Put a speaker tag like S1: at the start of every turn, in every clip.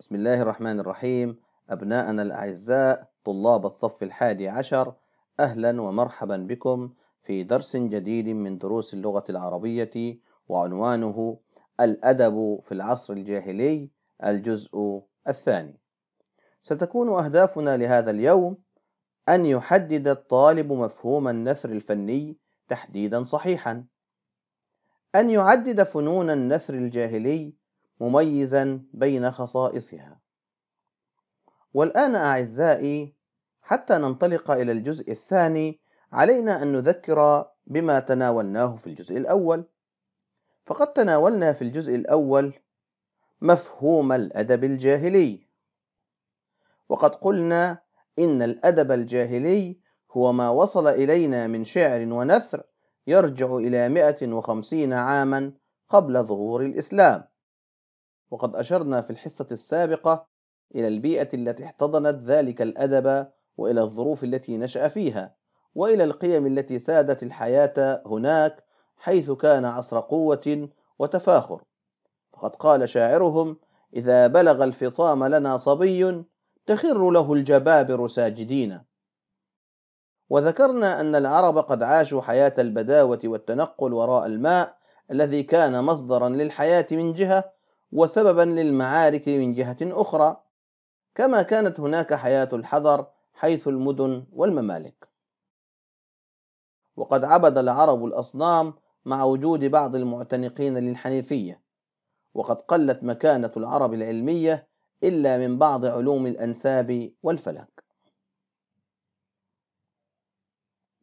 S1: بسم الله الرحمن الرحيم أبناءنا الأعزاء طلاب الصف الحادي عشر أهلا ومرحبا بكم في درس جديد من دروس اللغة العربية وعنوانه الأدب في العصر الجاهلي الجزء الثاني ستكون أهدافنا لهذا اليوم أن يحدد الطالب مفهوم النثر الفني تحديدا صحيحا أن يعدد فنون النثر الجاهلي مميزا بين خصائصها والان اعزائي حتى ننطلق الى الجزء الثاني علينا ان نذكر بما تناولناه في الجزء الاول فقد تناولنا في الجزء الاول مفهوم الادب الجاهلي وقد قلنا ان الادب الجاهلي هو ما وصل الينا من شعر ونثر يرجع الى 150 عاما قبل ظهور الاسلام وقد أشرنا في الحصة السابقة إلى البيئة التي احتضنت ذلك الأدب وإلى الظروف التي نشأ فيها وإلى القيم التي سادت الحياة هناك حيث كان عصر قوة وتفاخر فقد قال شاعرهم إذا بلغ الفصام لنا صبي تخر له الجبابر ساجدين وذكرنا أن العرب قد عاشوا حياة البداوة والتنقل وراء الماء الذي كان مصدرا للحياة من جهة وسببا للمعارك من جهة أخرى كما كانت هناك حياة الحذر حيث المدن والممالك وقد عبد العرب الأصنام مع وجود بعض المعتنقين للحنيفية وقد قلت مكانة العرب العلمية إلا من بعض علوم الأنساب والفلك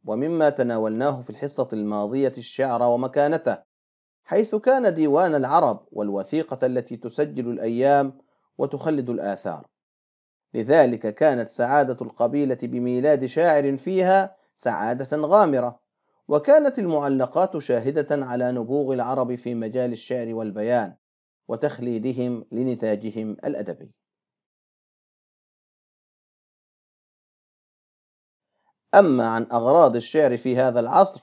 S1: ومما تناولناه في الحصة الماضية الشعر ومكانته حيث كان ديوان العرب والوثيقة التي تسجل الأيام وتخلد الآثار لذلك كانت سعادة القبيلة بميلاد شاعر فيها سعادة غامرة وكانت المعلقات شاهدة على نبوغ العرب في مجال الشعر والبيان وتخليدهم لنتاجهم الأدبي أما عن أغراض الشعر في هذا العصر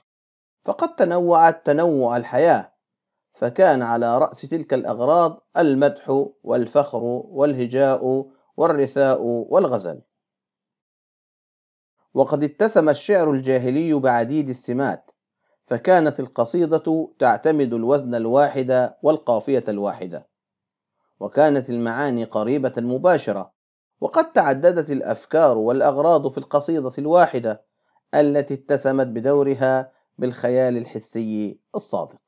S1: فقد تنوعت تنوع الحياة فكان على رأس تلك الأغراض المدح والفخر والهجاء والرثاء والغزل وقد اتسم الشعر الجاهلي بعديد السمات فكانت القصيدة تعتمد الوزن الواحد والقافية الواحدة وكانت المعاني قريبة مباشرة وقد تعددت الأفكار والأغراض في القصيدة الواحدة التي اتسمت بدورها بالخيال الحسي الصادق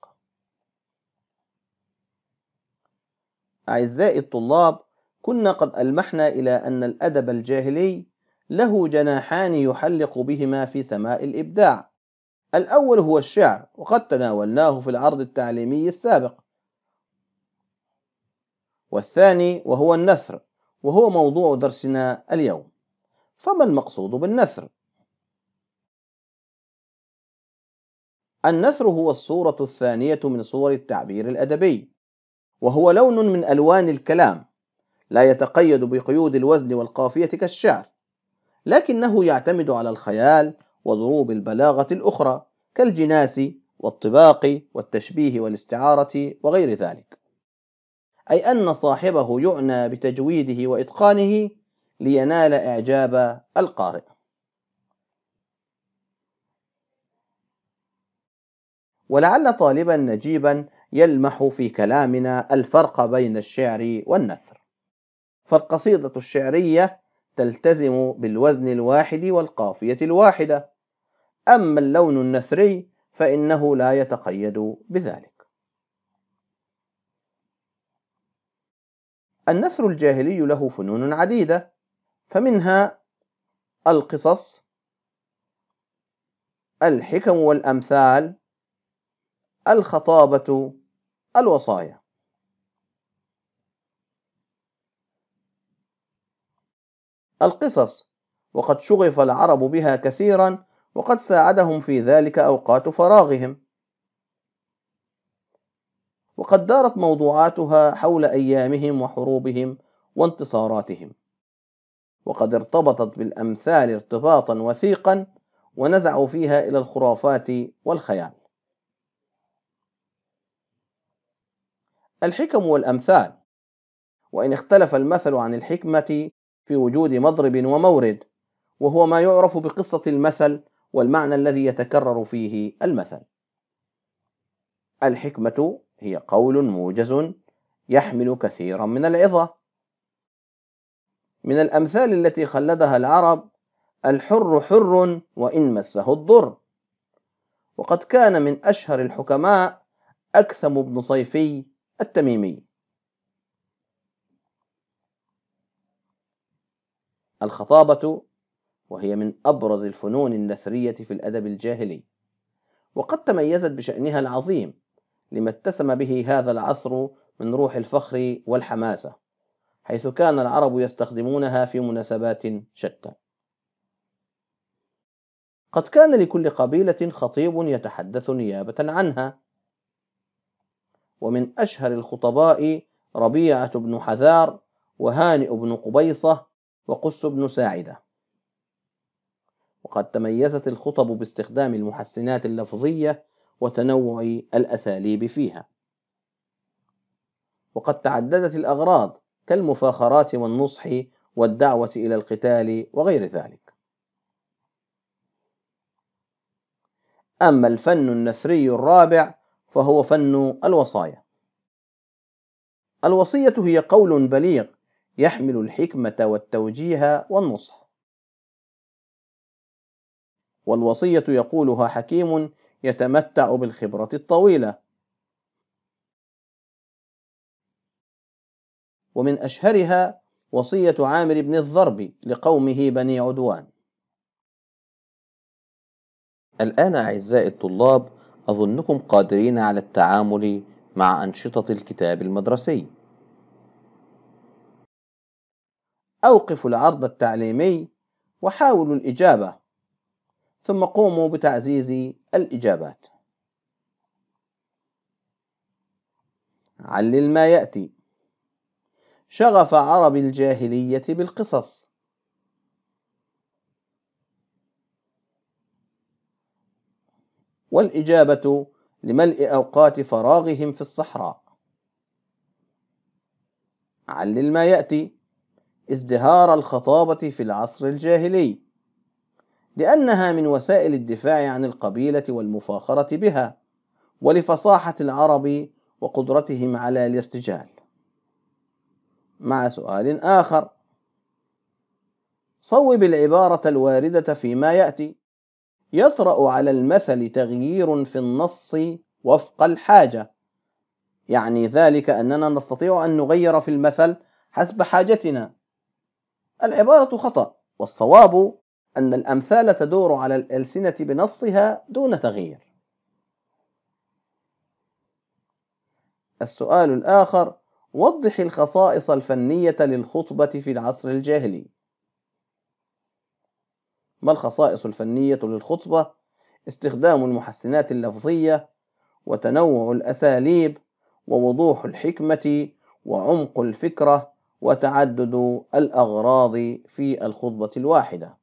S1: أعزائي الطلاب كنا قد ألمحنا إلى أن الأدب الجاهلي له جناحان يحلق بهما في سماء الإبداع الأول هو الشعر وقد تناولناه في العرض التعليمي السابق والثاني وهو النثر وهو موضوع درسنا اليوم فما المقصود بالنثر؟ النثر هو الصورة الثانية من صور التعبير الأدبي وهو لون من ألوان الكلام لا يتقيد بقيود الوزن والقافية كالشعر لكنه يعتمد على الخيال وضروب البلاغة الأخرى كالجناس والطباق والتشبيه والاستعارة وغير ذلك أي أن صاحبه يعنى بتجويده وإتقانه لينال إعجاب القارئ ولعل طالبا نجيبا يلمح في كلامنا الفرق بين الشعر والنثر فالقصيدة الشعرية تلتزم بالوزن الواحد والقافية الواحدة أما اللون النثري فإنه لا يتقيد بذلك النثر الجاهلي له فنون عديدة فمنها القصص الحكم والأمثال الخطابة الوصايا القصص وقد شغف العرب بها كثيرا وقد ساعدهم في ذلك أوقات فراغهم وقد دارت موضوعاتها حول أيامهم وحروبهم وانتصاراتهم وقد ارتبطت بالأمثال ارتباطا وثيقا ونزعوا فيها إلى الخرافات والخيال الحكم والأمثال وإن اختلف المثل عن الحكمة في وجود مضرب ومورد وهو ما يعرف بقصة المثل والمعنى الذي يتكرر فيه المثل الحكمة هي قول موجز يحمل كثيرا من العظة من الأمثال التي خلدها العرب الحر حر وإن مسه الضر وقد كان من أشهر الحكماء أكثم بن صيفي التميمي الخطابة وهي من أبرز الفنون النثرية في الأدب الجاهلي وقد تميزت بشأنها العظيم لما اتسم به هذا العصر من روح الفخر والحماسة حيث كان العرب يستخدمونها في مناسبات شتى قد كان لكل قبيلة خطيب يتحدث نيابة عنها ومن أشهر الخطباء ربيعة بن حذار وهانئ بن قبيصة وقس بن ساعدة وقد تميزت الخطب باستخدام المحسنات اللفظية وتنوع الأساليب فيها وقد تعددت الأغراض كالمفاخرات والنصح والدعوة إلى القتال وغير ذلك أما الفن النثري الرابع فهو فن الوصايا الوصية هي قول بليغ يحمل الحكمة والتوجيه والنصح والوصية يقولها حكيم يتمتع بالخبرة الطويلة ومن أشهرها وصية عامر بن الضرب لقومه بني عدوان الآن أعزائي الطلاب أظنكم قادرين على التعامل مع أنشطة الكتاب المدرسي. أوقفوا العرض التعليمي وحاولوا الإجابة، ثم قوموا بتعزيز الإجابات. علل ما يأتي شغف عرب الجاهلية بالقصص والإجابة لملء أوقات فراغهم في الصحراء علل ما يأتي ازدهار الخطابة في العصر الجاهلي لأنها من وسائل الدفاع عن القبيلة والمفاخرة بها ولفصاحة العرب وقدرتهم على الارتجال مع سؤال آخر صوب العبارة الواردة فيما يأتي يطرأ على المثل تغيير في النص وفق الحاجة يعني ذلك أننا نستطيع أن نغير في المثل حسب حاجتنا العبارة خطأ والصواب أن الأمثال تدور على الألسنة بنصها دون تغيير السؤال الآخر وضح الخصائص الفنية للخطبة في العصر الجاهلي ما الخصائص الفنية للخطبة استخدام المحسنات اللفظية وتنوع الأساليب ووضوح الحكمة وعمق الفكرة وتعدد الأغراض في الخطبة الواحدة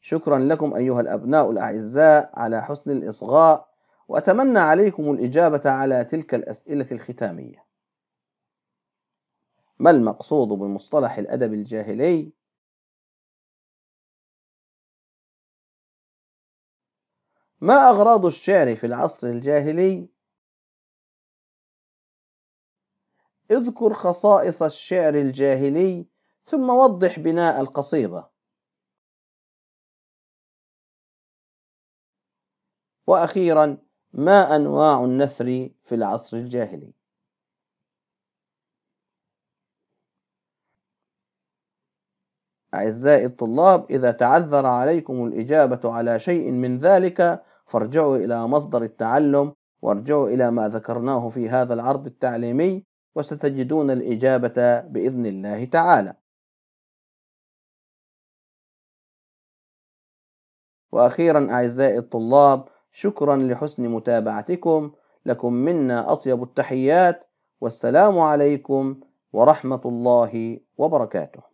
S1: شكرا لكم أيها الأبناء الأعزاء على حسن الإصغاء وأتمنى عليكم الإجابة على تلك الأسئلة الختامية ما المقصود بمصطلح الأدب الجاهلي؟ ما أغراض الشعر في العصر الجاهلي؟ اذكر خصائص الشعر الجاهلي ثم وضح بناء القصيدة وأخيراً ما أنواع النثر في العصر الجاهلي أعزائي الطلاب إذا تعذر عليكم الإجابة على شيء من ذلك فارجعوا إلى مصدر التعلم وارجعوا إلى ما ذكرناه في هذا العرض التعليمي وستجدون الإجابة بإذن الله تعالى وأخيرا أعزائي الطلاب شكرا لحسن متابعتكم لكم منا أطيب التحيات والسلام عليكم ورحمة الله وبركاته